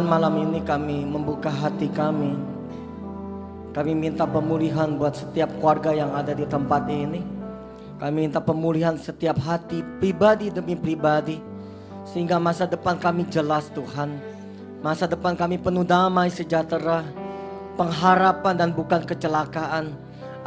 Tuhan malam ini kami membuka hati kami. Kami minta pemulihan buat setiap keluarga yang ada di tempat ini. Kami minta pemulihan setiap hati pribadi demi pribadi. Sehingga masa depan kami jelas Tuhan. Masa depan kami penuh damai sejahtera. Pengharapan dan bukan kecelakaan.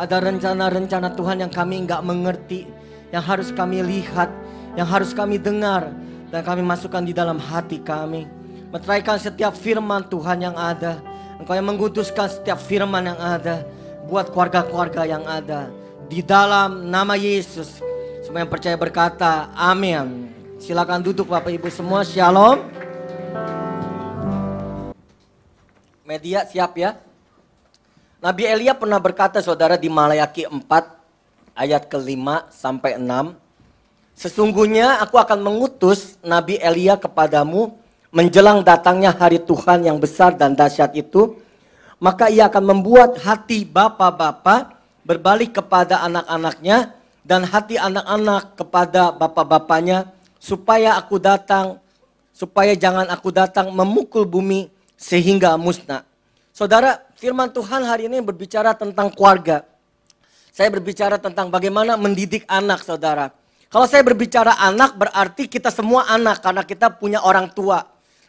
Ada rencana-rencana Tuhan yang kami nggak mengerti. Yang harus kami lihat. Yang harus kami dengar. Dan kami masukkan di dalam hati kami. Meteraikan setiap firman Tuhan yang ada. Engkau yang mengutuskan setiap firman yang ada. Buat keluarga-keluarga yang ada. Di dalam nama Yesus. Semua yang percaya berkata amin. Silakan duduk Bapak Ibu semua. Shalom. Media siap ya. Nabi Elia pernah berkata saudara di Malayaki 4 ayat kelima sampai enam. Sesungguhnya aku akan mengutus Nabi Elia kepadamu menjelang datangnya hari Tuhan yang besar dan dahsyat itu, maka ia akan membuat hati bapak-bapak berbalik kepada anak-anaknya dan hati anak-anak kepada bapak-bapaknya supaya aku datang supaya jangan aku datang memukul bumi sehingga musnah. Saudara, firman Tuhan hari ini berbicara tentang keluarga. Saya berbicara tentang bagaimana mendidik anak, saudara. Kalau saya berbicara anak berarti kita semua anak karena kita punya orang tua.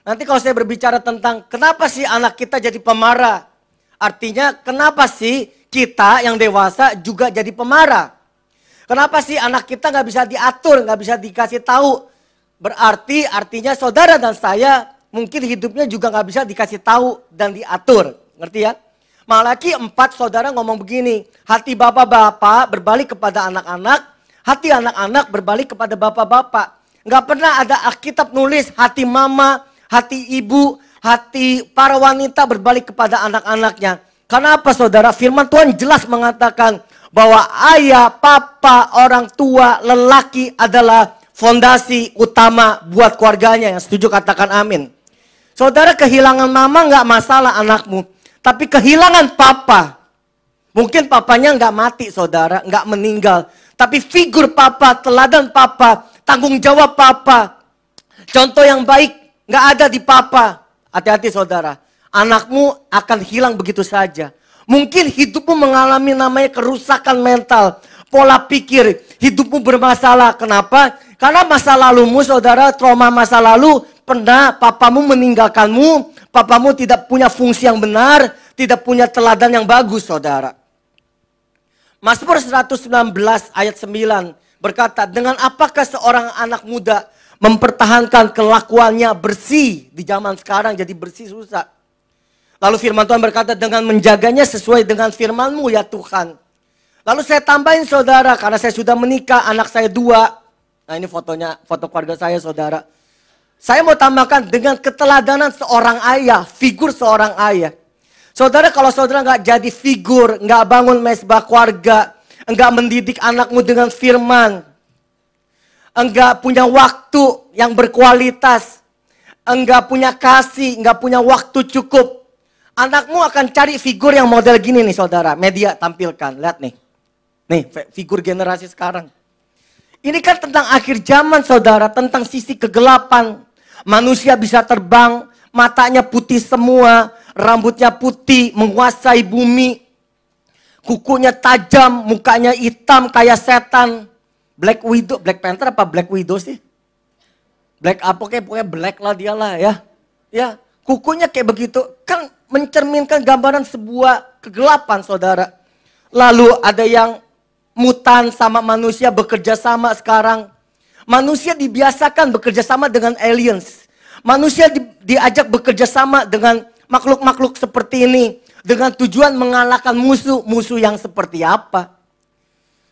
Nanti kalau saya berbicara tentang kenapa sih anak kita jadi pemarah, artinya kenapa sih kita yang dewasa juga jadi pemarah? Kenapa sih anak kita nggak bisa diatur, nggak bisa dikasih tahu? Berarti artinya saudara dan saya mungkin hidupnya juga nggak bisa dikasih tahu dan diatur. Ngerti ya? Malaki empat saudara ngomong begini, hati bapak-bapak berbalik kepada anak-anak, hati anak-anak berbalik kepada bapak-bapak. Nggak pernah ada Alkitab nulis hati mama, hati ibu, hati para wanita berbalik kepada anak-anaknya. Kenapa saudara? Firman Tuhan jelas mengatakan bahwa ayah, papa, orang tua, lelaki adalah fondasi utama buat keluarganya. Yang setuju katakan amin. Saudara kehilangan mama nggak masalah anakmu. Tapi kehilangan papa. Mungkin papanya nggak mati saudara, nggak meninggal. Tapi figur papa, teladan papa, tanggung jawab papa. Contoh yang baik nggak ada di papa. Hati-hati saudara, anakmu akan hilang begitu saja. Mungkin hidupmu mengalami namanya kerusakan mental, pola pikir, hidupmu bermasalah. Kenapa? Karena masa lalumu saudara, trauma masa lalu, pernah papamu meninggalkanmu, papamu tidak punya fungsi yang benar, tidak punya teladan yang bagus saudara. Mazmur 119 ayat 9 berkata, Dengan apakah seorang anak muda mempertahankan kelakuannya bersih di zaman sekarang jadi bersih susah. Lalu firman Tuhan berkata dengan menjaganya sesuai dengan firmanmu ya Tuhan. Lalu saya tambahin saudara karena saya sudah menikah anak saya dua. Nah ini fotonya foto keluarga saya saudara. Saya mau tambahkan dengan keteladanan seorang ayah, figur seorang ayah. Saudara kalau saudara nggak jadi figur, nggak bangun mesbah keluarga, nggak mendidik anakmu dengan firman, enggak punya waktu yang berkualitas, enggak punya kasih, enggak punya waktu cukup. Anakmu akan cari figur yang model gini nih saudara, media tampilkan, lihat nih. Nih, figur generasi sekarang. Ini kan tentang akhir zaman saudara, tentang sisi kegelapan. Manusia bisa terbang, matanya putih semua, rambutnya putih, menguasai bumi. Kukunya tajam, mukanya hitam kayak setan Black Widow, Black Panther apa Black Widow sih? Black apa ah, kayak pokoknya black lah dia lah ya. Ya, kukunya kayak begitu. Kan mencerminkan gambaran sebuah kegelapan saudara. Lalu ada yang mutan sama manusia bekerja sama sekarang. Manusia dibiasakan bekerja sama dengan aliens. Manusia di, diajak bekerja sama dengan makhluk-makhluk seperti ini. Dengan tujuan mengalahkan musuh. Musuh yang seperti apa?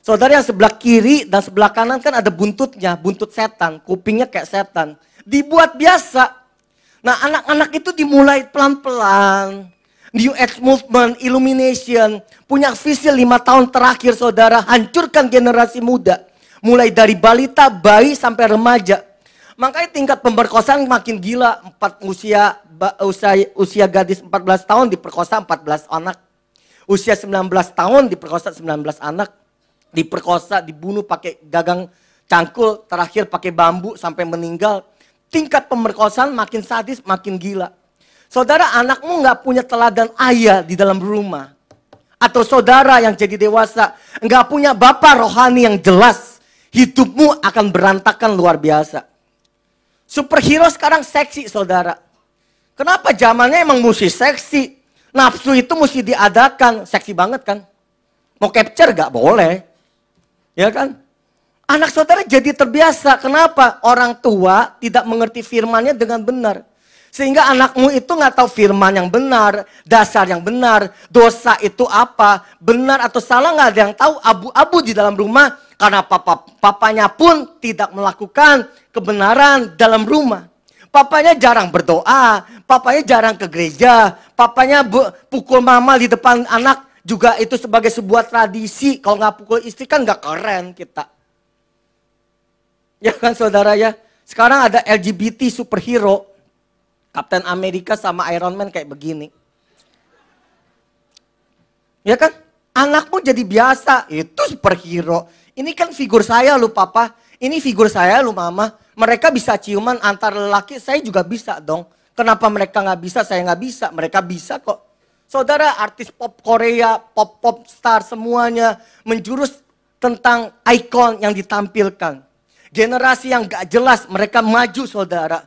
Saudara yang sebelah kiri dan sebelah kanan kan ada buntutnya, buntut setan, kupingnya kayak setan. Dibuat biasa. Nah anak-anak itu dimulai pelan-pelan. New Age Movement, Illumination, punya visi lima tahun terakhir saudara, hancurkan generasi muda. Mulai dari balita, bayi, sampai remaja. Makanya tingkat pemberkosaan makin gila. Empat usia, usia, usia gadis 14 tahun diperkosa 14 anak. Usia 19 tahun diperkosa 19 anak diperkosa, dibunuh pakai gagang cangkul, terakhir pakai bambu sampai meninggal. Tingkat pemerkosaan makin sadis, makin gila. Saudara anakmu nggak punya teladan ayah di dalam rumah. Atau saudara yang jadi dewasa, nggak punya bapak rohani yang jelas. Hidupmu akan berantakan luar biasa. Superhero sekarang seksi saudara. Kenapa zamannya emang mesti seksi? Nafsu itu mesti diadakan. Seksi banget kan? Mau capture gak? Boleh. Ya kan? Anak saudara jadi terbiasa. Kenapa? Orang tua tidak mengerti firmannya dengan benar. Sehingga anakmu itu nggak tahu firman yang benar, dasar yang benar, dosa itu apa, benar atau salah nggak ada yang tahu abu-abu di dalam rumah karena papa, papanya pun tidak melakukan kebenaran dalam rumah. Papanya jarang berdoa, papanya jarang ke gereja, papanya pukul mama di depan anak juga itu sebagai sebuah tradisi. Kalau nggak pukul istri kan nggak keren kita. Ya kan saudara ya? Sekarang ada LGBT superhero. Captain America sama Iron Man kayak begini. Ya kan? Anakmu jadi biasa, itu superhero. Ini kan figur saya lu papa, ini figur saya lu mama. Mereka bisa ciuman antar lelaki, saya juga bisa dong. Kenapa mereka nggak bisa, saya nggak bisa. Mereka bisa kok. Saudara artis pop Korea, pop-pop star semuanya menjurus tentang ikon yang ditampilkan. Generasi yang gak jelas mereka maju saudara.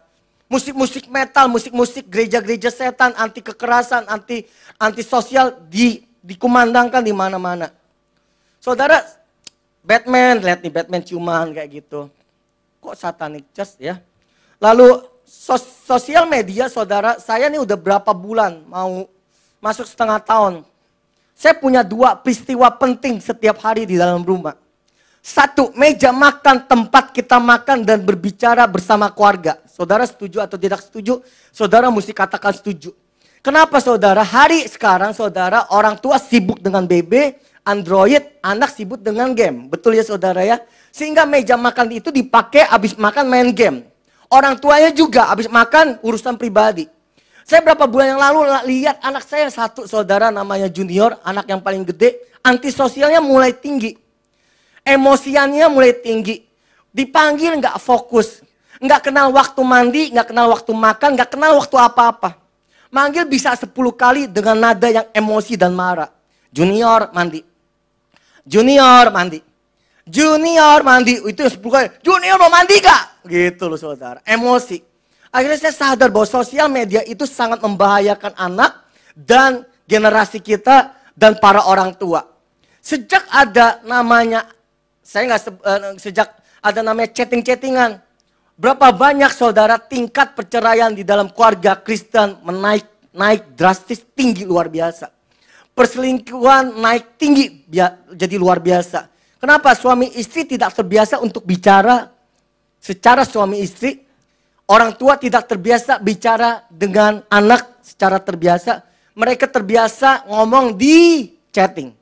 Musik-musik metal, musik-musik gereja-gereja setan, anti kekerasan, anti anti sosial di dikumandangkan di mana-mana. Saudara, Batman, lihat nih Batman ciuman kayak gitu. Kok satanic just ya? Lalu sos sosial media saudara, saya nih udah berapa bulan mau masuk setengah tahun. Saya punya dua peristiwa penting setiap hari di dalam rumah. Satu, meja makan, tempat kita makan dan berbicara bersama keluarga. Saudara setuju atau tidak setuju? Saudara mesti katakan setuju. Kenapa saudara? Hari sekarang saudara orang tua sibuk dengan BB, Android, anak sibuk dengan game. Betul ya saudara ya? Sehingga meja makan itu dipakai habis makan main game. Orang tuanya juga habis makan urusan pribadi. Saya berapa bulan yang lalu lihat anak saya satu saudara namanya Junior, anak yang paling gede, antisosialnya mulai tinggi. Emosiannya mulai tinggi. Dipanggil nggak fokus. Nggak kenal waktu mandi, nggak kenal waktu makan, nggak kenal waktu apa-apa. Manggil bisa 10 kali dengan nada yang emosi dan marah. Junior mandi. Junior mandi. Junior mandi. Itu 10 kali. Junior mau mandi gak? Gitu loh saudara. Emosi. Akhirnya saya sadar bahwa sosial media itu sangat membahayakan anak dan generasi kita dan para orang tua. Sejak ada namanya, saya nggak eh, sejak ada namanya chatting-chattingan. Berapa banyak saudara tingkat perceraian di dalam keluarga Kristen menaik naik drastis tinggi luar biasa. Perselingkuhan naik tinggi jadi luar biasa. Kenapa suami istri tidak terbiasa untuk bicara secara suami istri Orang tua tidak terbiasa bicara dengan anak secara terbiasa. Mereka terbiasa ngomong di chatting.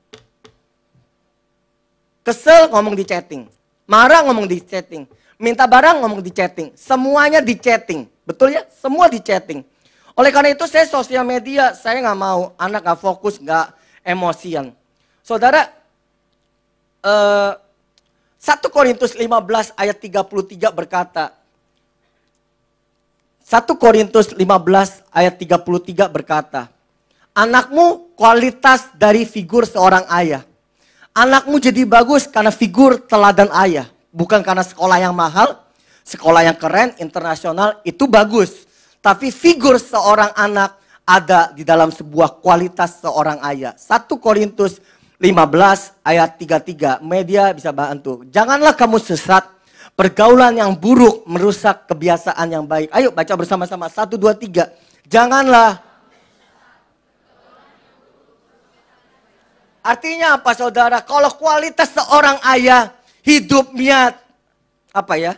Kesel ngomong di chatting. Marah ngomong di chatting. Minta barang ngomong di chatting. Semuanya di chatting. Betul ya? Semua di chatting. Oleh karena itu saya sosial media, saya nggak mau anak nggak fokus, nggak emosian. Saudara, eh, 1 Korintus 15 ayat 33 berkata, 1 Korintus 15 ayat 33 berkata, Anakmu kualitas dari figur seorang ayah. Anakmu jadi bagus karena figur teladan ayah. Bukan karena sekolah yang mahal, sekolah yang keren, internasional, itu bagus. Tapi figur seorang anak ada di dalam sebuah kualitas seorang ayah. 1 Korintus 15 ayat 33. Media bisa bantu. Janganlah kamu sesat Pergaulan yang buruk merusak kebiasaan yang baik. Ayo baca bersama-sama. Satu, dua, tiga. Janganlah. Artinya apa saudara? Kalau kualitas seorang ayah hidupnya apa ya?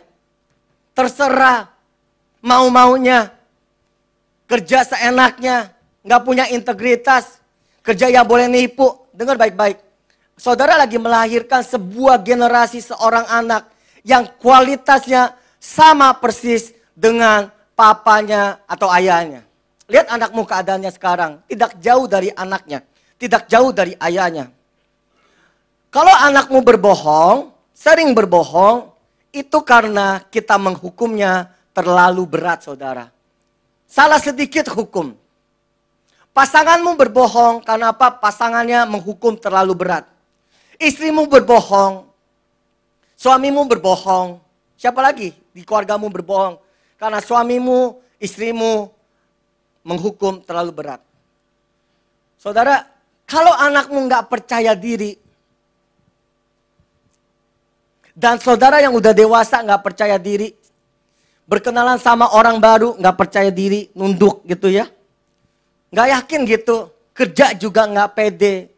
Terserah mau-maunya. Kerja seenaknya, nggak punya integritas, kerja yang boleh nipu. Dengar baik-baik. Saudara lagi melahirkan sebuah generasi seorang anak yang kualitasnya sama persis dengan papanya atau ayahnya. Lihat anakmu keadaannya sekarang, tidak jauh dari anaknya, tidak jauh dari ayahnya. Kalau anakmu berbohong, sering berbohong, itu karena kita menghukumnya terlalu berat saudara. Salah sedikit hukum. Pasanganmu berbohong karena apa? Pasangannya menghukum terlalu berat. Istrimu berbohong Suamimu berbohong. Siapa lagi di keluargamu berbohong? Karena suamimu, istrimu menghukum terlalu berat. Saudara, kalau anakmu nggak percaya diri, dan saudara yang udah dewasa nggak percaya diri, berkenalan sama orang baru nggak percaya diri, nunduk gitu ya, nggak yakin gitu, kerja juga nggak pede,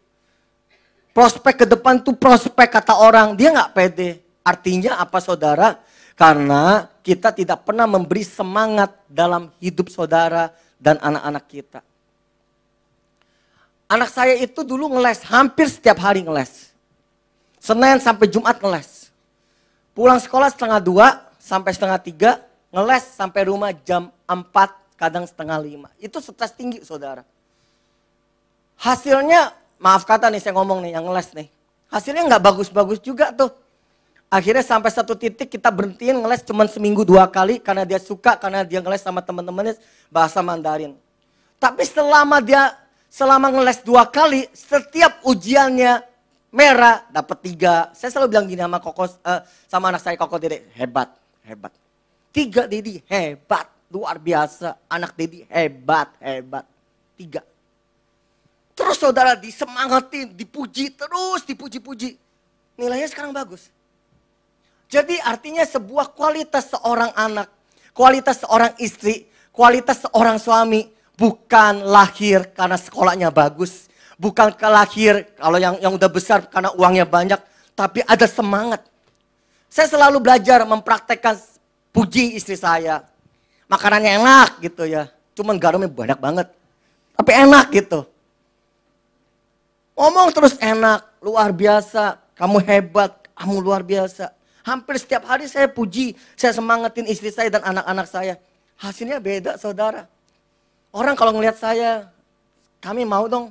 prospek ke depan tuh prospek kata orang, dia nggak pede. Artinya apa saudara? Karena kita tidak pernah memberi semangat dalam hidup saudara dan anak-anak kita. Anak saya itu dulu ngeles, hampir setiap hari ngeles. Senin sampai Jumat ngeles. Pulang sekolah setengah dua sampai setengah tiga, ngeles sampai rumah jam empat, kadang setengah lima. Itu stres tinggi saudara. Hasilnya, maaf kata nih saya ngomong nih, yang ngeles nih. Hasilnya nggak bagus-bagus juga tuh Akhirnya sampai satu titik kita berhentiin ngeles cuma seminggu dua kali karena dia suka, karena dia ngeles sama teman-temannya bahasa Mandarin. Tapi selama dia selama ngeles dua kali, setiap ujiannya merah dapat tiga. Saya selalu bilang gini sama kokos uh, sama anak saya koko dede hebat, hebat. Tiga dedi hebat, luar biasa. Anak dedi hebat, hebat. Tiga. Terus saudara disemangatin, dipuji terus, dipuji-puji. Nilainya sekarang bagus jadi artinya sebuah kualitas seorang anak, kualitas seorang istri, kualitas seorang suami bukan lahir karena sekolahnya bagus, bukan lahir kalau yang yang udah besar karena uangnya banyak, tapi ada semangat. Saya selalu belajar mempraktekkan puji istri saya. Makanannya enak gitu ya. Cuman garamnya banyak banget. Tapi enak gitu. Ngomong terus enak, luar biasa, kamu hebat, kamu luar biasa. Hampir setiap hari saya puji, saya semangatin istri saya dan anak-anak saya. Hasilnya beda saudara. Orang kalau ngelihat saya, kami mau dong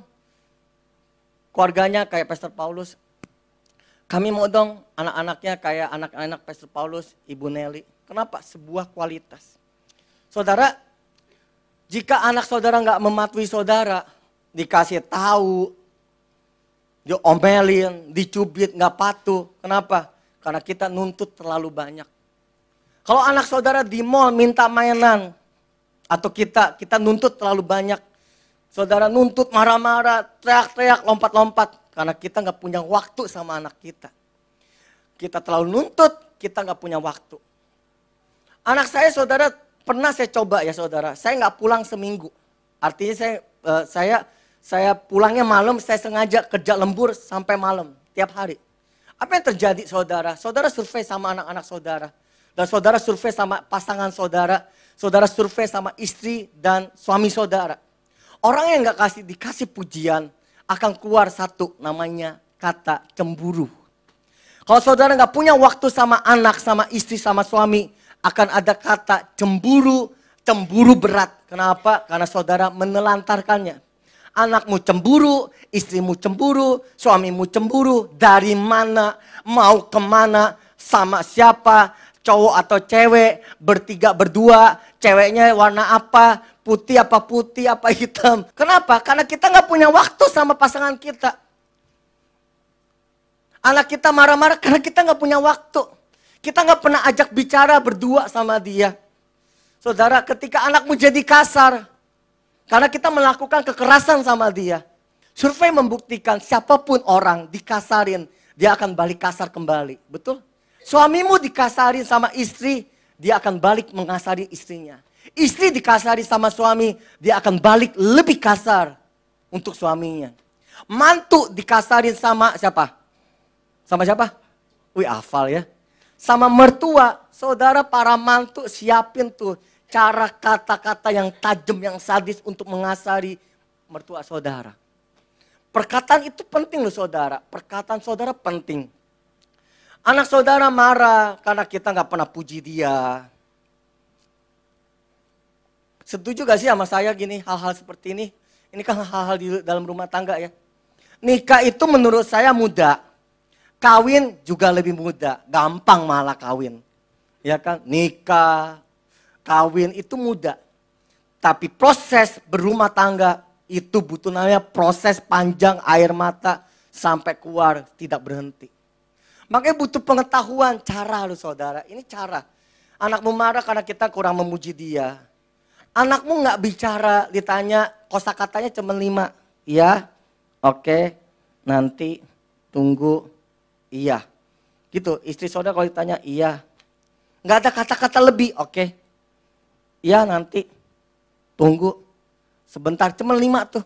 keluarganya kayak Pastor Paulus. Kami mau dong anak-anaknya kayak anak-anak Pastor Paulus, Ibu Nelly. Kenapa? Sebuah kualitas. Saudara, jika anak saudara nggak mematuhi saudara, dikasih tahu, diomelin, dicubit, nggak patuh. Kenapa? Karena kita nuntut terlalu banyak. Kalau anak saudara di mall minta mainan, atau kita kita nuntut terlalu banyak. Saudara nuntut marah-marah, teriak-teriak, lompat-lompat karena kita nggak punya waktu sama anak kita. Kita terlalu nuntut, kita nggak punya waktu. Anak saya saudara pernah saya coba ya saudara, saya nggak pulang seminggu. Artinya saya eh, saya saya pulangnya malam, saya sengaja kerja lembur sampai malam tiap hari. Apa yang terjadi saudara? Saudara survei sama anak-anak saudara. Dan saudara survei sama pasangan saudara. Saudara survei sama istri dan suami saudara. Orang yang gak kasih, dikasih pujian akan keluar satu namanya kata cemburu. Kalau saudara gak punya waktu sama anak, sama istri, sama suami, akan ada kata cemburu, cemburu berat. Kenapa? Karena saudara menelantarkannya anakmu cemburu, istrimu cemburu, suamimu cemburu, dari mana, mau kemana, sama siapa, cowok atau cewek, bertiga berdua, ceweknya warna apa, putih apa putih apa hitam. Kenapa? Karena kita nggak punya waktu sama pasangan kita. Anak kita marah-marah karena kita nggak punya waktu. Kita nggak pernah ajak bicara berdua sama dia. Saudara, ketika anakmu jadi kasar, karena kita melakukan kekerasan sama dia. Survei membuktikan siapapun orang dikasarin, dia akan balik kasar kembali. Betul? Suamimu dikasarin sama istri, dia akan balik mengasari istrinya. Istri dikasari sama suami, dia akan balik lebih kasar untuk suaminya. Mantu dikasarin sama siapa? Sama siapa? Wih, hafal ya. Sama mertua, saudara para mantu siapin tuh cara kata-kata yang tajam, yang sadis untuk mengasari mertua saudara. Perkataan itu penting loh saudara. Perkataan saudara penting. Anak saudara marah karena kita nggak pernah puji dia. Setuju gak sih sama saya gini hal-hal seperti ini? Ini kan hal-hal di dalam rumah tangga ya. Nikah itu menurut saya muda Kawin juga lebih muda Gampang malah kawin. Ya kan? Nikah, Kawin itu mudah. Tapi proses berumah tangga itu butuh namanya proses panjang air mata sampai keluar tidak berhenti. Makanya butuh pengetahuan cara lo saudara. Ini cara. Anakmu marah karena kita kurang memuji dia. Anakmu nggak bicara ditanya kosa katanya cuma lima. Iya, oke, nanti tunggu, iya. Gitu, istri saudara kalau ditanya iya. Nggak ada kata-kata lebih, oke. Ya nanti, tunggu. Sebentar, cuma lima tuh.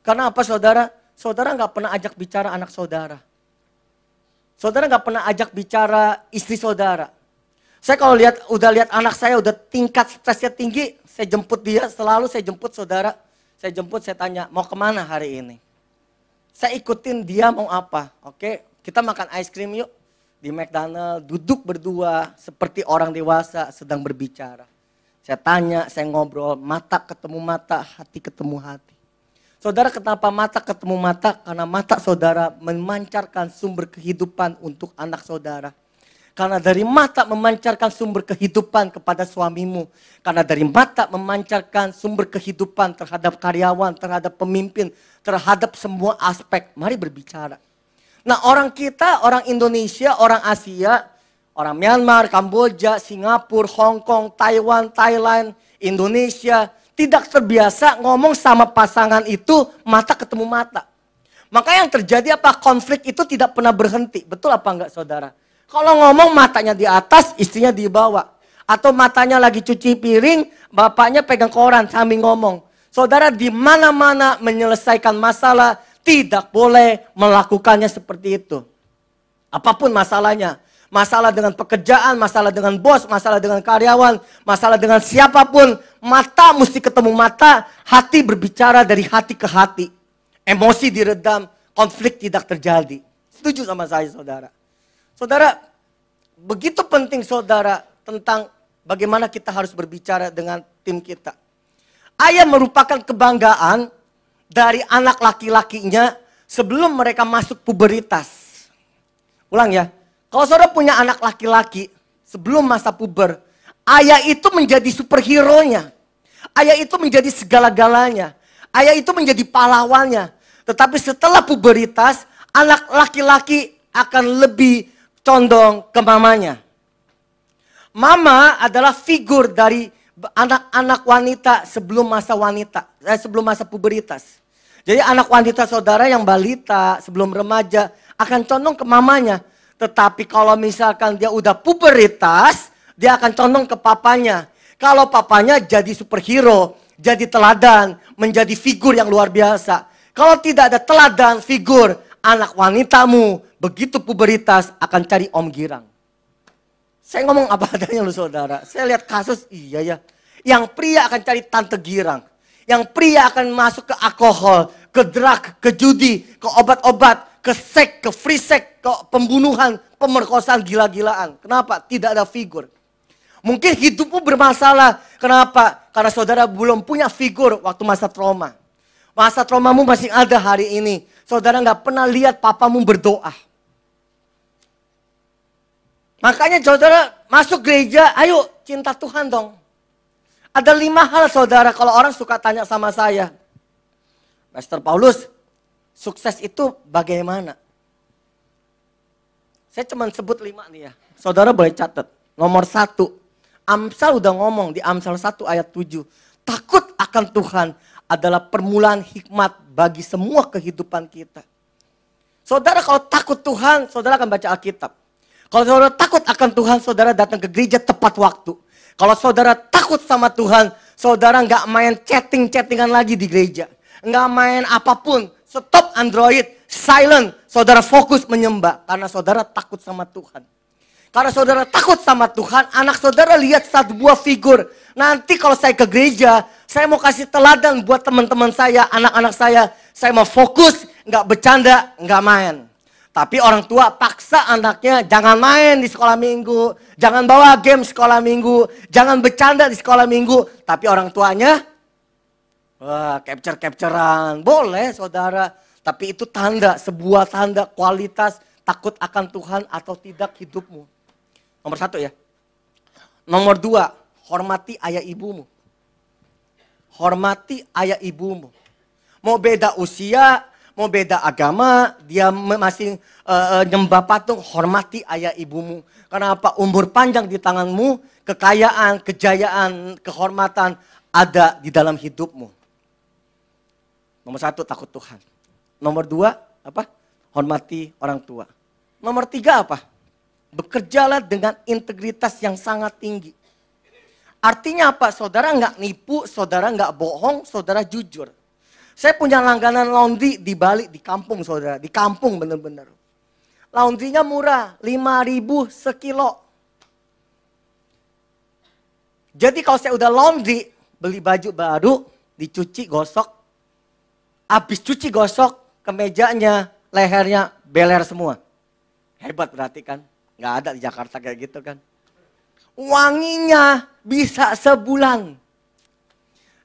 Karena apa saudara? Saudara nggak pernah ajak bicara anak saudara. Saudara nggak pernah ajak bicara istri saudara. Saya kalau lihat udah lihat anak saya udah tingkat stresnya tinggi, saya jemput dia, selalu saya jemput saudara, saya jemput, saya tanya mau kemana hari ini. Saya ikutin dia mau apa, oke? Kita makan ice cream yuk di McDonald, duduk berdua seperti orang dewasa sedang berbicara. Saya tanya, saya ngobrol, mata ketemu mata, hati ketemu hati. Saudara kenapa mata ketemu mata? Karena mata saudara memancarkan sumber kehidupan untuk anak saudara. Karena dari mata memancarkan sumber kehidupan kepada suamimu. Karena dari mata memancarkan sumber kehidupan terhadap karyawan, terhadap pemimpin, terhadap semua aspek. Mari berbicara. Nah orang kita, orang Indonesia, orang Asia, Orang Myanmar, Kamboja, Singapura, Hong Kong, Taiwan, Thailand, Indonesia tidak terbiasa ngomong sama pasangan itu mata ketemu mata. Maka yang terjadi apa? Konflik itu tidak pernah berhenti. Betul apa enggak saudara? Kalau ngomong matanya di atas, istrinya di bawah. Atau matanya lagi cuci piring, bapaknya pegang koran sambil ngomong. Saudara di mana-mana menyelesaikan masalah, tidak boleh melakukannya seperti itu. Apapun masalahnya, masalah dengan pekerjaan, masalah dengan bos, masalah dengan karyawan, masalah dengan siapapun. Mata mesti ketemu mata, hati berbicara dari hati ke hati. Emosi diredam, konflik tidak terjadi. Setuju sama saya saudara. Saudara, begitu penting saudara tentang bagaimana kita harus berbicara dengan tim kita. Ayah merupakan kebanggaan dari anak laki-lakinya sebelum mereka masuk puberitas. Ulang ya, kalau saudara punya anak laki-laki sebelum masa puber, ayah itu menjadi superhero-nya. Ayah itu menjadi segala-galanya. Ayah itu menjadi pahlawannya. Tetapi setelah puberitas, anak laki-laki akan lebih condong ke mamanya. Mama adalah figur dari anak-anak wanita sebelum masa wanita, eh, sebelum masa puberitas. Jadi anak wanita saudara yang balita sebelum remaja akan condong ke mamanya. Tetapi kalau misalkan dia udah puberitas, dia akan condong ke papanya. Kalau papanya jadi superhero, jadi teladan, menjadi figur yang luar biasa. Kalau tidak ada teladan, figur, anak wanitamu begitu puberitas akan cari om girang. Saya ngomong apa adanya lu saudara. Saya lihat kasus, iya ya. Yang pria akan cari tante girang. Yang pria akan masuk ke alkohol, ke drug, ke judi, ke obat-obat ke sek, ke free sek, ke pembunuhan, pemerkosaan, gila-gilaan. Kenapa? Tidak ada figur. Mungkin hidupmu bermasalah. Kenapa? Karena saudara belum punya figur waktu masa trauma. Masa traumamu masih ada hari ini. Saudara nggak pernah lihat papamu berdoa. Makanya saudara masuk gereja, ayo cinta Tuhan dong. Ada lima hal saudara kalau orang suka tanya sama saya. Master Paulus, Sukses itu bagaimana? Saya cuma sebut lima nih ya. Saudara boleh catat. Nomor satu, Amsal udah ngomong di Amsal 1 ayat 7. Takut akan Tuhan adalah permulaan hikmat bagi semua kehidupan kita. Saudara kalau takut Tuhan, saudara akan baca Alkitab. Kalau saudara takut akan Tuhan, saudara datang ke gereja tepat waktu. Kalau saudara takut sama Tuhan, saudara nggak main chatting-chattingan lagi di gereja. Nggak main apapun, Stop Android, silent. Saudara fokus menyembah karena saudara takut sama Tuhan. Karena saudara takut sama Tuhan, anak saudara lihat satu buah figur. Nanti kalau saya ke gereja, saya mau kasih teladan buat teman-teman saya, anak-anak saya. Saya mau fokus, nggak bercanda, nggak main. Tapi orang tua paksa anaknya jangan main di sekolah minggu, jangan bawa game sekolah minggu, jangan bercanda di sekolah minggu. Tapi orang tuanya Wah, capture-capturean. Boleh saudara. Tapi itu tanda, sebuah tanda kualitas takut akan Tuhan atau tidak hidupmu. Nomor satu ya. Nomor dua, hormati ayah ibumu. Hormati ayah ibumu. Mau beda usia, mau beda agama, dia masih uh, nyembah patung, hormati ayah ibumu. Kenapa? Umur panjang di tanganmu, kekayaan, kejayaan, kehormatan ada di dalam hidupmu. Nomor satu takut Tuhan. Nomor dua apa? Hormati orang tua. Nomor tiga apa? Bekerjalah dengan integritas yang sangat tinggi. Artinya apa? Saudara nggak nipu, saudara nggak bohong, saudara jujur. Saya punya langganan laundry di Bali, di kampung saudara. Di kampung bener-bener. Laundrynya murah, 5000 ribu sekilo. Jadi kalau saya udah laundry, beli baju baru, dicuci, gosok, Habis cuci gosok kemejanya, lehernya beler semua. Hebat berarti kan? Nggak ada di Jakarta kayak gitu kan? Wanginya bisa sebulan.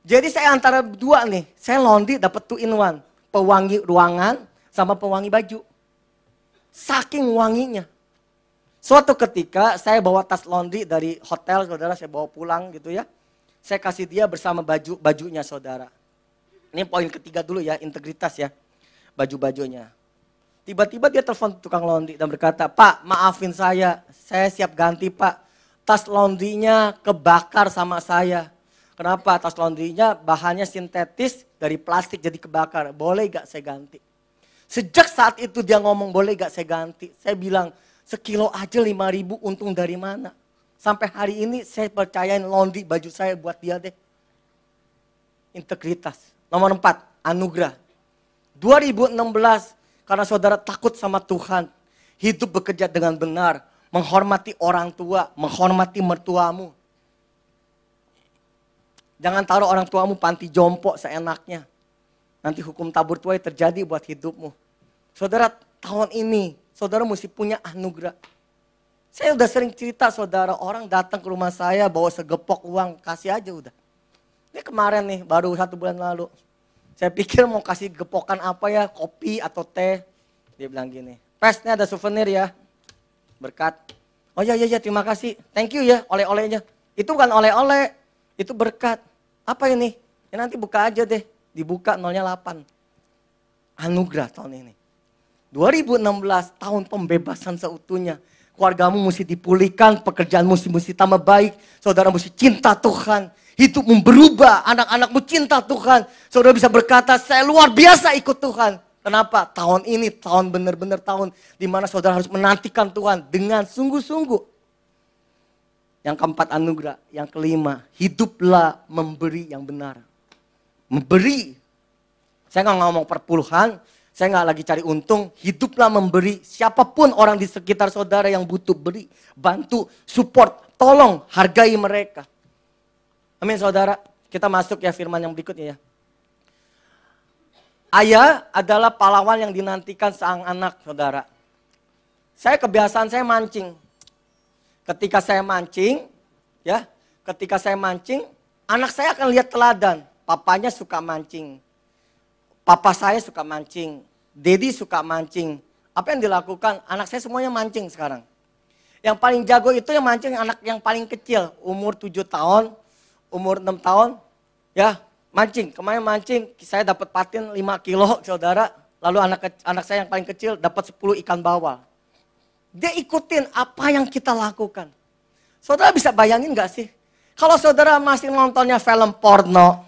Jadi saya antara dua nih, saya laundry dapat two in one. Pewangi ruangan sama pewangi baju. Saking wanginya. Suatu ketika saya bawa tas laundry dari hotel saudara, saya bawa pulang gitu ya. Saya kasih dia bersama baju bajunya saudara. Ini poin ketiga dulu ya, integritas ya. Baju-bajunya. Tiba-tiba dia telepon tukang laundry dan berkata, Pak maafin saya, saya siap ganti pak. Tas laundrynya kebakar sama saya. Kenapa? Tas laundrynya bahannya sintetis dari plastik jadi kebakar. Boleh gak saya ganti? Sejak saat itu dia ngomong boleh gak saya ganti. Saya bilang sekilo aja lima ribu untung dari mana? Sampai hari ini saya percayain laundry baju saya buat dia deh. Integritas. Nomor empat, anugerah. 2016, karena saudara takut sama Tuhan, hidup bekerja dengan benar, menghormati orang tua, menghormati mertuamu. Jangan taruh orang tuamu panti jompo seenaknya. Nanti hukum tabur tuai terjadi buat hidupmu. Saudara, tahun ini saudara mesti punya anugerah. Saya udah sering cerita saudara, orang datang ke rumah saya bawa segepok uang, kasih aja udah. Ini kemarin nih, baru satu bulan lalu. Saya pikir mau kasih gepokan apa ya, kopi atau teh. Dia bilang gini, Pes, ini ada souvenir ya. Berkat. Oh iya, iya, iya, terima kasih. Thank you ya, oleh-olehnya. Itu bukan oleh-oleh, itu berkat. Apa ini? Ya nanti buka aja deh. Dibuka nolnya 8. Anugerah tahun ini. 2016 tahun pembebasan seutuhnya keluargamu mesti dipulihkan, pekerjaan mesti mesti tambah baik, saudara mesti cinta Tuhan, hidupmu berubah, anak-anakmu cinta Tuhan, saudara bisa berkata saya luar biasa ikut Tuhan. Kenapa? Tahun ini tahun benar-benar tahun di mana saudara harus menantikan Tuhan dengan sungguh-sungguh. Yang keempat anugerah, yang kelima hiduplah memberi yang benar. Memberi. Saya nggak ngomong perpuluhan, saya nggak lagi cari untung, hiduplah memberi siapapun orang di sekitar saudara yang butuh beri, bantu, support, tolong, hargai mereka. Amin saudara, kita masuk ya firman yang berikutnya ya. Ayah adalah pahlawan yang dinantikan sang anak saudara. Saya kebiasaan saya mancing. Ketika saya mancing, ya, ketika saya mancing, anak saya akan lihat teladan. Papanya suka mancing, Papa saya suka mancing, Dedi suka mancing. Apa yang dilakukan? Anak saya semuanya mancing sekarang. Yang paling jago itu yang mancing anak yang paling kecil, umur 7 tahun, umur 6 tahun, ya mancing. Kemarin mancing, saya dapat patin 5 kilo, saudara. Lalu anak anak saya yang paling kecil dapat 10 ikan bawal. Dia ikutin apa yang kita lakukan. Saudara bisa bayangin gak sih? Kalau saudara masih nontonnya film porno,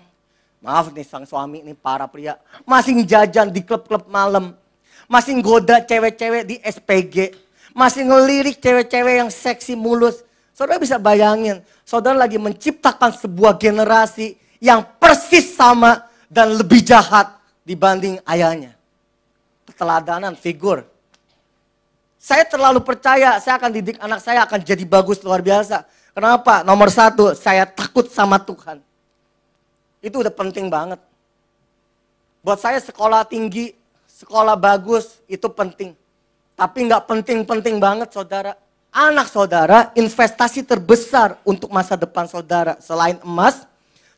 Maaf nih sang suami nih para pria, masih jajan di klub-klub malam, masih goda cewek-cewek di SPG, masih ngelirik cewek-cewek yang seksi mulus. Saudara bisa bayangin, saudara lagi menciptakan sebuah generasi yang persis sama dan lebih jahat dibanding ayahnya. Keteladanan, figur. Saya terlalu percaya, saya akan didik anak saya akan jadi bagus luar biasa. Kenapa? Nomor satu, saya takut sama Tuhan. Itu udah penting banget. Buat saya sekolah tinggi, sekolah bagus itu penting. Tapi nggak penting-penting banget saudara. Anak saudara investasi terbesar untuk masa depan saudara. Selain emas,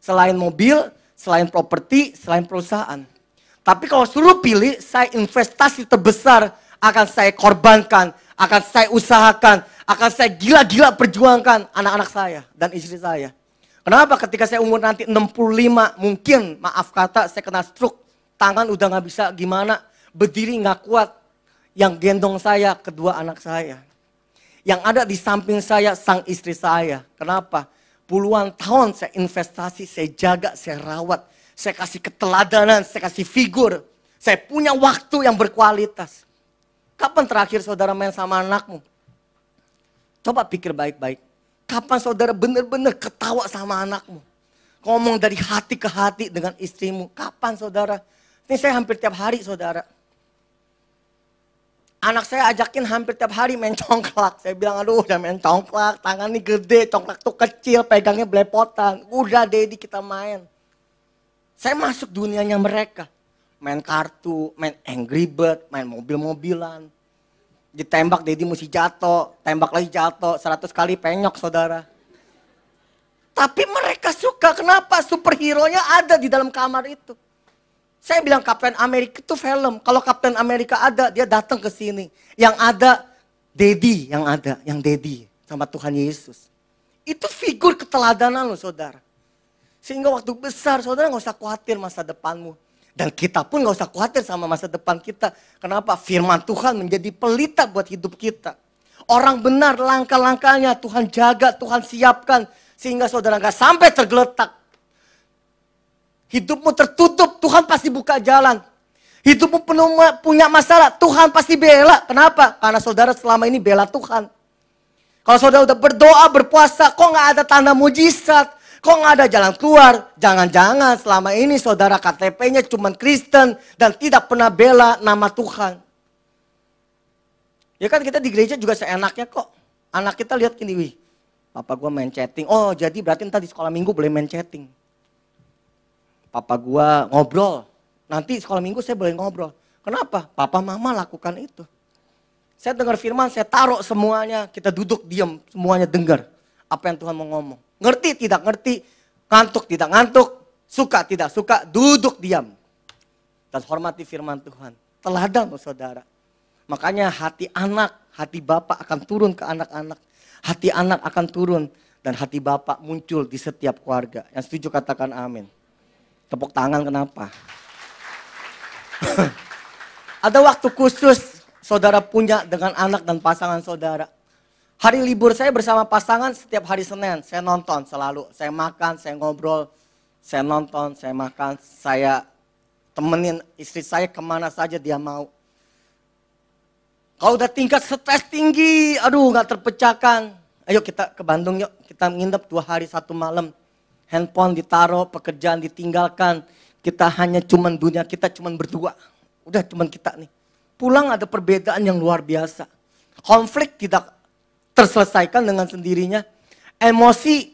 selain mobil, selain properti, selain perusahaan. Tapi kalau suruh pilih, saya investasi terbesar akan saya korbankan, akan saya usahakan, akan saya gila-gila perjuangkan anak-anak saya dan istri saya. Kenapa ketika saya umur nanti 65, mungkin maaf kata saya kena stroke, tangan udah nggak bisa gimana, berdiri nggak kuat. Yang gendong saya, kedua anak saya. Yang ada di samping saya, sang istri saya. Kenapa? Puluhan tahun saya investasi, saya jaga, saya rawat. Saya kasih keteladanan, saya kasih figur. Saya punya waktu yang berkualitas. Kapan terakhir saudara main sama anakmu? Coba pikir baik-baik. Kapan saudara benar-benar ketawa sama anakmu? Ngomong dari hati ke hati dengan istrimu. Kapan saudara? Ini saya hampir tiap hari saudara. Anak saya ajakin hampir tiap hari main congklak. Saya bilang, aduh udah main congklak, tangan nih gede, congklak tuh kecil, pegangnya belepotan. Udah Daddy kita main. Saya masuk dunianya mereka. Main kartu, main Angry Bird, main mobil-mobilan ditembak Dedi mesti jatuh, tembak lagi jatuh, 100 kali penyok saudara. Tapi mereka suka, kenapa? Superhero-nya ada di dalam kamar itu. Saya bilang Kapten Amerika itu film. Kalau Kapten Amerika ada, dia datang ke sini. Yang ada, Dedi yang ada, yang Dedi sama Tuhan Yesus. Itu figur keteladanan loh saudara. Sehingga waktu besar saudara nggak usah khawatir masa depanmu. Dan kita pun gak usah khawatir sama masa depan kita. Kenapa? Firman Tuhan menjadi pelita buat hidup kita. Orang benar langkah-langkahnya Tuhan jaga, Tuhan siapkan. Sehingga saudara gak sampai tergeletak. Hidupmu tertutup, Tuhan pasti buka jalan. Hidupmu penuh punya masalah, Tuhan pasti bela. Kenapa? Karena saudara selama ini bela Tuhan. Kalau saudara udah berdoa, berpuasa, kok gak ada tanda mujizat? Kok nggak ada jalan keluar? Jangan-jangan selama ini saudara KTP-nya cuma Kristen dan tidak pernah bela nama Tuhan. Ya kan kita di gereja juga seenaknya kok. Anak kita lihat gini, wih, papa gue main chatting. Oh jadi berarti ntar di sekolah minggu boleh main chatting. Papa gue ngobrol. Nanti sekolah minggu saya boleh ngobrol. Kenapa? Papa mama lakukan itu. Saya dengar firman, saya taruh semuanya, kita duduk diam, semuanya dengar apa yang Tuhan mau ngomong. Ngerti tidak ngerti, ngantuk tidak ngantuk, suka tidak suka, duduk diam. Dan hormati firman Tuhan. Teladan loh saudara. Makanya hati anak, hati bapak akan turun ke anak-anak. Hati anak akan turun dan hati bapak muncul di setiap keluarga. Yang setuju katakan amin. Tepuk tangan kenapa? Ada waktu khusus saudara punya dengan anak dan pasangan saudara. Hari libur saya bersama pasangan setiap hari Senin, saya nonton selalu. Saya makan, saya ngobrol, saya nonton, saya makan, saya temenin istri saya kemana saja dia mau. Kalau udah tingkat stres tinggi, aduh gak terpecahkan. Ayo kita ke Bandung yuk, kita nginep dua hari satu malam. Handphone ditaruh, pekerjaan ditinggalkan. Kita hanya cuman dunia, kita cuman berdua. Udah cuman kita nih. Pulang ada perbedaan yang luar biasa. Konflik tidak terselesaikan dengan sendirinya. Emosi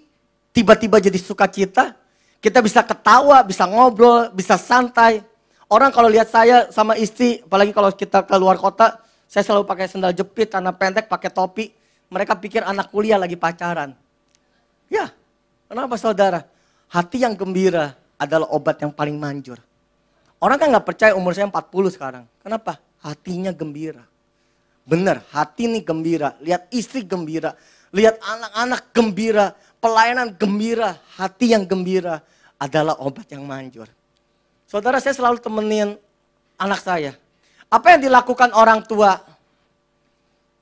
tiba-tiba jadi sukacita, kita bisa ketawa, bisa ngobrol, bisa santai. Orang kalau lihat saya sama istri, apalagi kalau kita ke luar kota, saya selalu pakai sendal jepit, karena pendek, pakai topi. Mereka pikir anak kuliah lagi pacaran. Ya, kenapa saudara? Hati yang gembira adalah obat yang paling manjur. Orang kan nggak percaya umur saya 40 sekarang. Kenapa? Hatinya gembira. Benar, hati ini gembira. Lihat istri gembira. Lihat anak-anak gembira. Pelayanan gembira. Hati yang gembira adalah obat yang manjur. Saudara saya selalu temenin anak saya. Apa yang dilakukan orang tua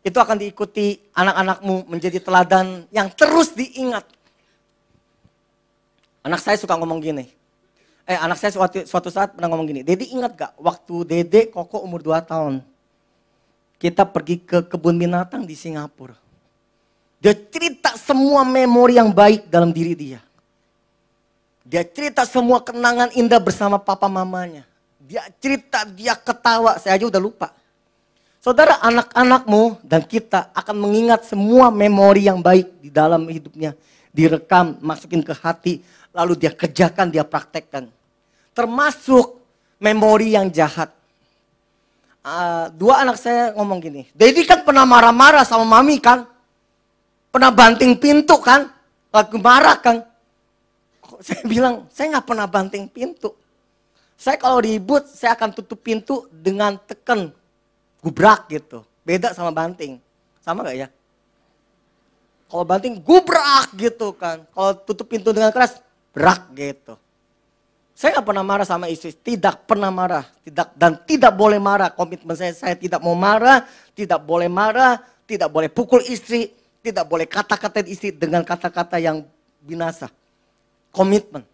itu akan diikuti anak-anakmu menjadi teladan yang terus diingat. Anak saya suka ngomong gini. Eh anak saya suatu, suatu saat pernah ngomong gini, Dede ingat gak waktu Dede koko umur 2 tahun, kita pergi ke kebun binatang di Singapura. Dia cerita semua memori yang baik dalam diri dia. Dia cerita semua kenangan indah bersama papa mamanya. Dia cerita, dia ketawa, saya aja udah lupa. Saudara, anak-anakmu dan kita akan mengingat semua memori yang baik di dalam hidupnya. Direkam, masukin ke hati, lalu dia kerjakan, dia praktekkan. Termasuk memori yang jahat. Eh, dua anak saya ngomong gini, Dedi kan pernah marah-marah sama mami kan? Pernah banting pintu kan? Lagi marah kan? Saya bilang, saya nggak pernah banting pintu. Saya kalau ribut, saya akan tutup pintu dengan teken, gubrak gitu. Beda sama banting. Sama gak ya? Kalau banting, gubrak gitu kan. Kalau tutup pintu dengan keras, brak gitu. Saya nggak pernah marah sama istri, tidak pernah marah, tidak dan tidak boleh marah. Komitmen saya, saya tidak mau marah, tidak boleh marah, tidak boleh pukul istri, tidak boleh kata-kata istri dengan kata-kata yang binasa. Komitmen.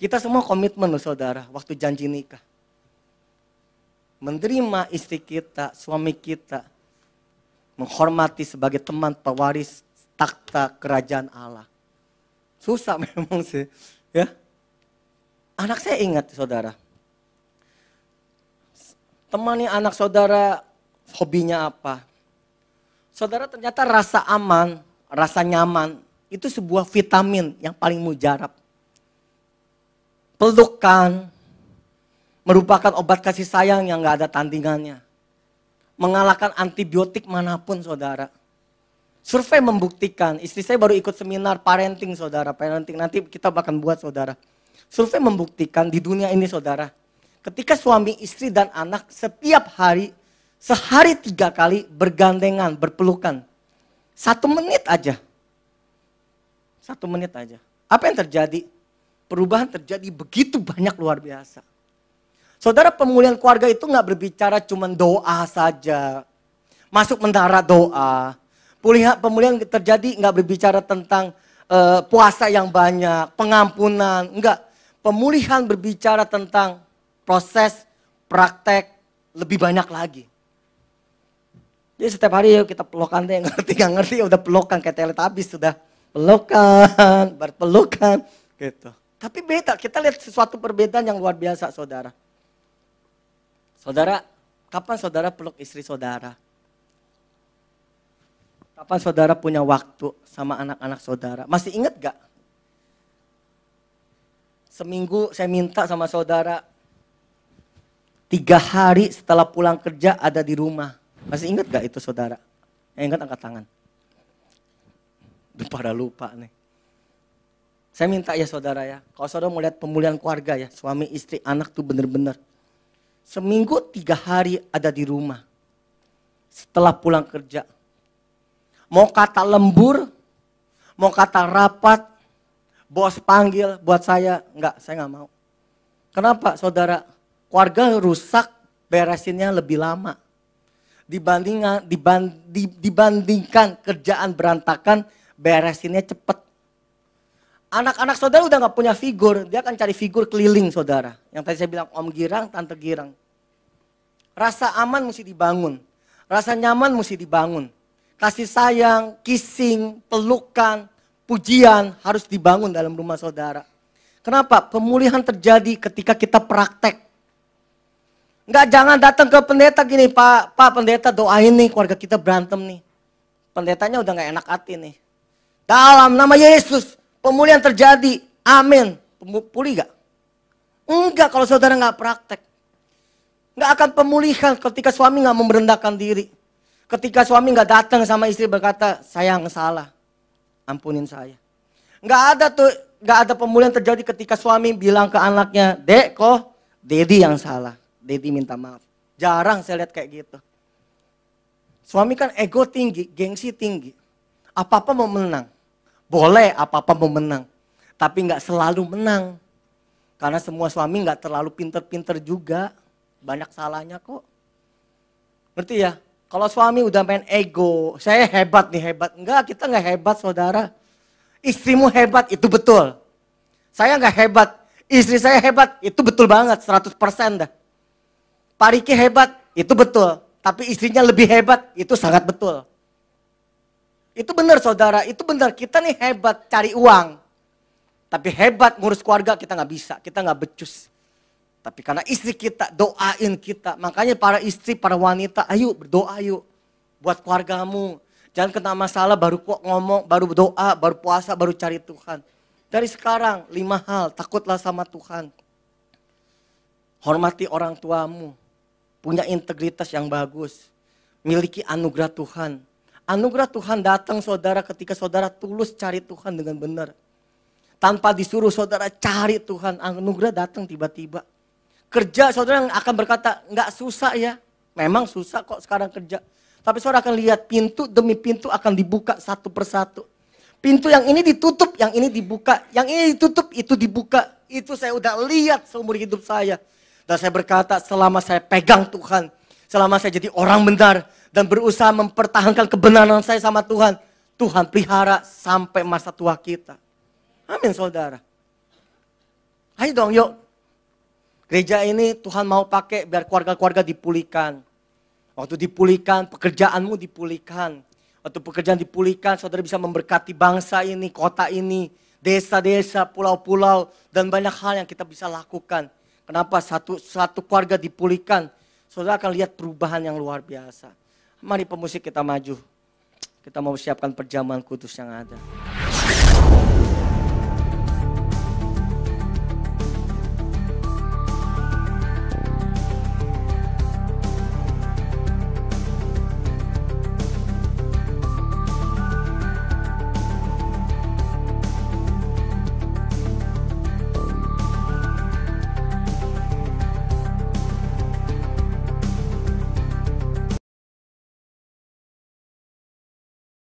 Kita semua komitmen loh saudara, waktu janji nikah. Menerima istri kita, suami kita, menghormati sebagai teman pewaris takhta kerajaan Allah. Susah memang sih, ya. Anak saya ingat saudara. Temani anak saudara hobinya apa. Saudara ternyata rasa aman, rasa nyaman itu sebuah vitamin yang paling mujarab. Pelukan merupakan obat kasih sayang yang gak ada tandingannya. Mengalahkan antibiotik manapun saudara. Survei membuktikan, istri saya baru ikut seminar parenting saudara, parenting nanti kita akan buat saudara. Survei membuktikan di dunia ini saudara, ketika suami istri dan anak setiap hari, sehari tiga kali bergandengan, berpelukan. Satu menit aja. Satu menit aja. Apa yang terjadi? Perubahan terjadi begitu banyak luar biasa. Saudara pemulihan keluarga itu nggak berbicara cuma doa saja. Masuk mendarat doa. Pemulihan, pemulihan terjadi nggak berbicara tentang uh, puasa yang banyak, pengampunan, enggak. Pemulihan berbicara tentang proses, praktek, lebih banyak lagi. Jadi setiap hari yuk kita pelukan deh, ngerti gak ngerti udah pelukan kayak habis sudah. Pelukan, berpelukan gitu. Tapi beda, kita lihat sesuatu perbedaan yang luar biasa saudara. Saudara, kapan saudara peluk istri saudara? Kapan saudara punya waktu sama anak-anak saudara? Masih ingat gak? Seminggu saya minta sama saudara, tiga hari setelah pulang kerja ada di rumah. Masih ingat gak itu saudara? Yang ingat angkat tangan. pada lupa nih. Saya minta ya saudara ya, kalau saudara mau lihat pemulihan keluarga ya, suami, istri, anak tuh benar-benar Seminggu tiga hari ada di rumah. Setelah pulang kerja, Mau kata lembur, mau kata rapat, bos panggil buat saya, enggak, saya enggak mau. Kenapa saudara? Keluarga rusak beresinnya lebih lama. Dibandingkan, dibandingkan kerjaan berantakan, beresinnya cepat. Anak-anak saudara udah nggak punya figur, dia akan cari figur keliling saudara. Yang tadi saya bilang om girang, tante girang. Rasa aman mesti dibangun, rasa nyaman mesti dibangun kasih sayang, kissing, pelukan, pujian harus dibangun dalam rumah saudara. Kenapa? Pemulihan terjadi ketika kita praktek. Enggak jangan datang ke pendeta gini, Pak, Pak pendeta doain nih keluarga kita berantem nih. Pendetanya udah nggak enak hati nih. Dalam nama Yesus, pemulihan terjadi. Amin. Pulih gak? Enggak kalau saudara nggak praktek. Nggak akan pemulihan ketika suami nggak memberendahkan diri. Ketika suami nggak datang sama istri berkata, sayang salah, ampunin saya. Nggak ada tuh, nggak ada pemulihan terjadi ketika suami bilang ke anaknya, dek kok, Dedi yang salah, Dedi minta maaf. Jarang saya lihat kayak gitu. Suami kan ego tinggi, gengsi tinggi. Apa-apa mau menang. Boleh apa-apa mau menang. Tapi nggak selalu menang. Karena semua suami nggak terlalu pinter-pinter juga. Banyak salahnya kok. Ngerti ya? Kalau suami udah main ego, saya hebat nih hebat. Enggak, kita nggak hebat saudara. Istrimu hebat, itu betul. Saya nggak hebat, istri saya hebat, itu betul banget, 100% dah. Pak Riki hebat, itu betul. Tapi istrinya lebih hebat, itu sangat betul. Itu benar saudara, itu benar. Kita nih hebat cari uang. Tapi hebat ngurus keluarga kita nggak bisa, kita nggak becus. Tapi karena istri kita, doain kita. Makanya para istri, para wanita, ayo berdoa yuk. Buat keluargamu. Jangan kena masalah baru kok ngomong, baru doa, baru puasa, baru cari Tuhan. Dari sekarang, lima hal, takutlah sama Tuhan. Hormati orang tuamu. Punya integritas yang bagus. Miliki anugerah Tuhan. Anugerah Tuhan datang saudara ketika saudara tulus cari Tuhan dengan benar. Tanpa disuruh saudara cari Tuhan, anugerah datang tiba-tiba Kerja saudara akan berkata, nggak susah ya. Memang susah kok sekarang kerja. Tapi saudara akan lihat pintu demi pintu akan dibuka satu persatu. Pintu yang ini ditutup, yang ini dibuka, yang ini ditutup, itu dibuka. Itu saya udah lihat seumur hidup saya. Dan saya berkata selama saya pegang Tuhan, selama saya jadi orang benar dan berusaha mempertahankan kebenaran saya sama Tuhan, Tuhan pelihara sampai masa tua kita. Amin saudara. Ayo dong yuk Gereja ini Tuhan mau pakai biar keluarga-keluarga dipulihkan. Waktu dipulihkan, pekerjaanmu dipulihkan. Waktu pekerjaan dipulihkan, saudara bisa memberkati bangsa ini, kota ini, desa-desa, pulau-pulau, dan banyak hal yang kita bisa lakukan. Kenapa satu, satu keluarga dipulihkan, saudara akan lihat perubahan yang luar biasa. Mari pemusik kita maju. Kita mau siapkan perjamuan kudus yang ada.